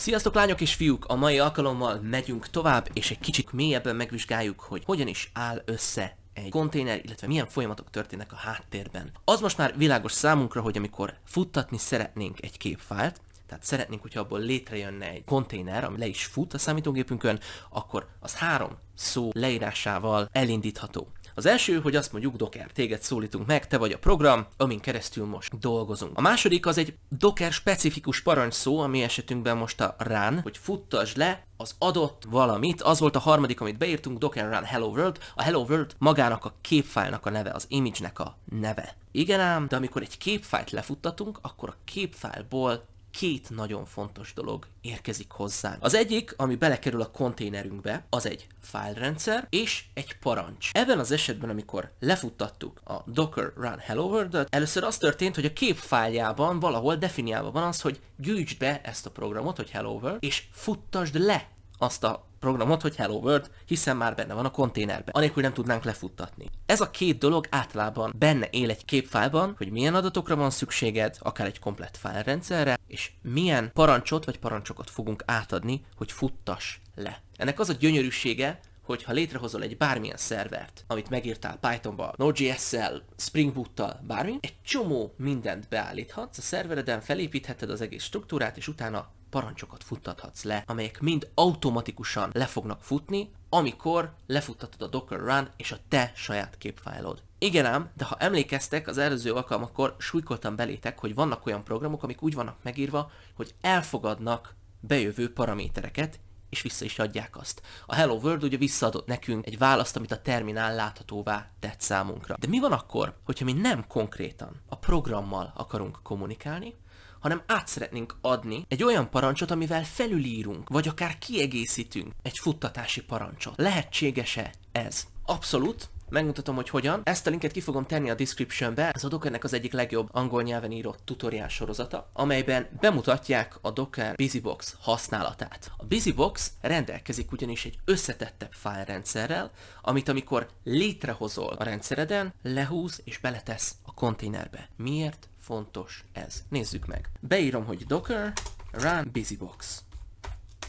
Sziasztok lányok és fiúk! A mai alkalommal megyünk tovább, és egy kicsit mélyebben megvizsgáljuk, hogy hogyan is áll össze egy konténer, illetve milyen folyamatok történnek a háttérben. Az most már világos számunkra, hogy amikor futtatni szeretnénk egy képfájlt, tehát szeretnénk, hogyha abból létrejönne egy konténer, ami le is fut a számítógépünkön, akkor az három szó leírásával elindítható. Az első, hogy azt mondjuk Docker, téged szólítunk meg, te vagy a program, amin keresztül most dolgozunk. A második az egy Docker specifikus parancsszó, ami esetünkben most a run, hogy futtasd le az adott valamit, az volt a harmadik, amit beírtunk, Docker Run Hello World, a Hello World magának a képfájlnak a neve, az image-nek a neve. Igen ám, de amikor egy képfájlt lefuttatunk, akkor a képfájlból két nagyon fontos dolog érkezik hozzánk. Az egyik, ami belekerül a konténerünkbe, az egy fájlrendszer és egy parancs. Ebben az esetben, amikor lefuttattuk a docker run hello world először az történt, hogy a képfájljában valahol definiálva van az, hogy gyűjtsd be ezt a programot, hogy hello world, és futtasd le azt a programot, hogy Hello World, hiszen már benne van a konténerben, anélkül nem tudnánk lefuttatni. Ez a két dolog általában benne él egy képfájban, hogy milyen adatokra van szükséged, akár egy komplett fájlrendszerre, és milyen parancsot vagy parancsokat fogunk átadni, hogy futtas le. Ennek az a gyönyörűsége, hogy ha létrehozol egy bármilyen szervert, amit megírtál Pythonba, Node.js-szel, Spring Boot-tal, bármi, egy csomó mindent beállíthatsz, a szervereden felépítheted az egész struktúrát, és utána parancsokat futtathatsz le, amelyek mind automatikusan le fognak futni, amikor lefuttatod a Docker Run és a te saját képfájlod. Igen ám, de ha emlékeztek, az előző alkalmakkor súlykoltam belétek, hogy vannak olyan programok, amik úgy vannak megírva, hogy elfogadnak bejövő paramétereket, és vissza is adják azt. A Hello World ugye visszaadott nekünk egy választ, amit a terminál láthatóvá tett számunkra. De mi van akkor, hogyha mi nem konkrétan a programmal akarunk kommunikálni, hanem át szeretnénk adni egy olyan parancsot, amivel felülírunk, vagy akár kiegészítünk egy futtatási parancsot. Lehetséges-e ez? Abszolút, megmutatom, hogy hogyan. Ezt a linket ki fogom tenni a descriptionbe, ez a Dockernek az egyik legjobb angol nyelven írott tutoriál sorozata, amelyben bemutatják a Docker BusyBox használatát. A BusyBox rendelkezik ugyanis egy összetettebb fájlrendszerrel, amit amikor létrehozol a rendszereden, lehúz és beletesz a konténerbe. Miért fontos ez? Nézzük meg. Beírom, hogy docker run busybox.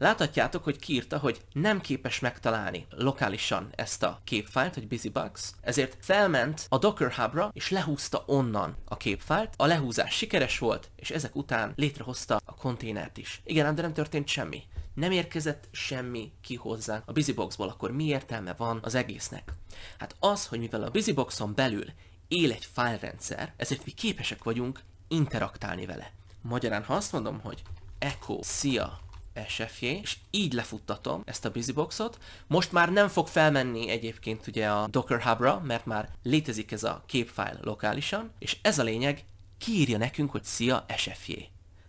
Láthatjátok, hogy kiírta, hogy nem képes megtalálni lokálisan ezt a képfájlt, hogy BusyBugs, ezért felment a Docker Hubra, és lehúzta onnan a képfájlt. A lehúzás sikeres volt, és ezek után létrehozta a konténert is. Igen, de nem történt semmi. Nem érkezett semmi ki hozzá a BusyBoxból, akkor mi értelme van az egésznek? Hát az, hogy mivel a BusyBoxon belül él egy fájlrendszer, ezért mi képesek vagyunk interaktálni vele. Magyarán, ha azt mondom, hogy echo, szia, SFJ, és így lefuttatom ezt a busyboxot. Most már nem fog felmenni egyébként ugye a Docker Hubra, mert már létezik ez a képfájl lokálisan, és ez a lényeg, kiírja nekünk, hogy szia SFJ.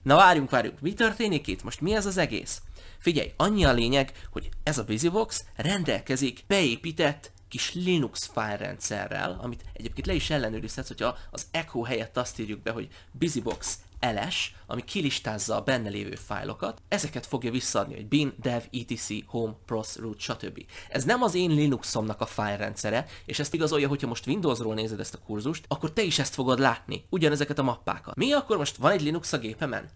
Na várjunk, várjunk, mi történik itt? Most mi ez az egész? Figyelj, annyi a lényeg, hogy ez a busybox rendelkezik beépített kis Linux fájlrendszerrel, amit egyébként le is ellenőrizhetsz, hogyha az echo helyett azt írjuk be, hogy busybox ls, ami kilistázza a benne lévő fájlokat, ezeket fogja visszaadni, hogy bin, dev, etc, home, pros, root, stb. Ez nem az én Linuxomnak a rendszere, és ezt igazolja, hogyha most Windowsról nézed ezt a kurzust, akkor te is ezt fogod látni, ugyanezeket a mappákat. Mi akkor most van egy Linux a gépemen?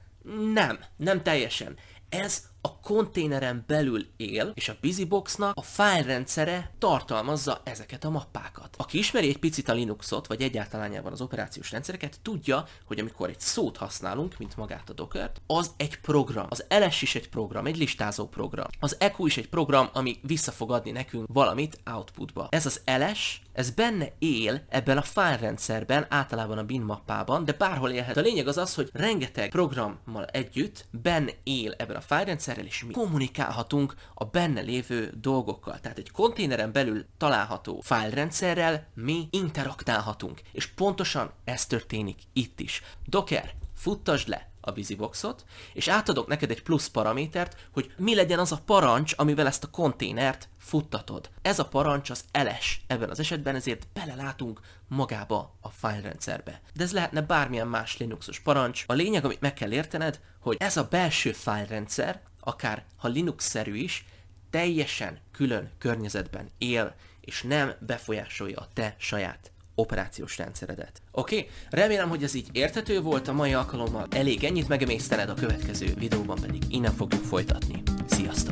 Nem, nem teljesen. Ez a konténeren belül él, és a BusyBoxnak a fájlrendszere tartalmazza ezeket a mappákat. Aki ismeri egy picit a Linuxot, vagy van az operációs rendszereket, tudja, hogy amikor egy szót használunk, mint magát a docker az egy program. Az LS is egy program, egy listázó program. Az EQ is egy program, ami vissza fog adni nekünk valamit outputba. Ez az LS, ez benne él ebben a fájlrendszerben, általában a bin mappában, de bárhol élhet. A lényeg az az, hogy rengeteg programmal együtt benne él ebben a fájlrendszerben, konténerrel is mi kommunikálhatunk a benne lévő dolgokkal. Tehát egy konténeren belül található fájlrendszerrel mi interaktálhatunk. És pontosan ez történik itt is. Docker, futtasd le a biziboxot, és átadok neked egy plusz paramétert, hogy mi legyen az a parancs, amivel ezt a konténert futtatod. Ez a parancs az eles ebben az esetben, ezért belelátunk magába a fájlrendszerbe. De ez lehetne bármilyen más Linuxos parancs. A lényeg, amit meg kell értened, hogy ez a belső fájlrendszer akár ha Linux-szerű is, teljesen külön környezetben él, és nem befolyásolja a te saját operációs rendszeredet. Oké, okay? remélem, hogy ez így érthető volt, a mai alkalommal elég ennyit megemésztened, a következő videóban pedig innen fogjuk folytatni. Sziasztok!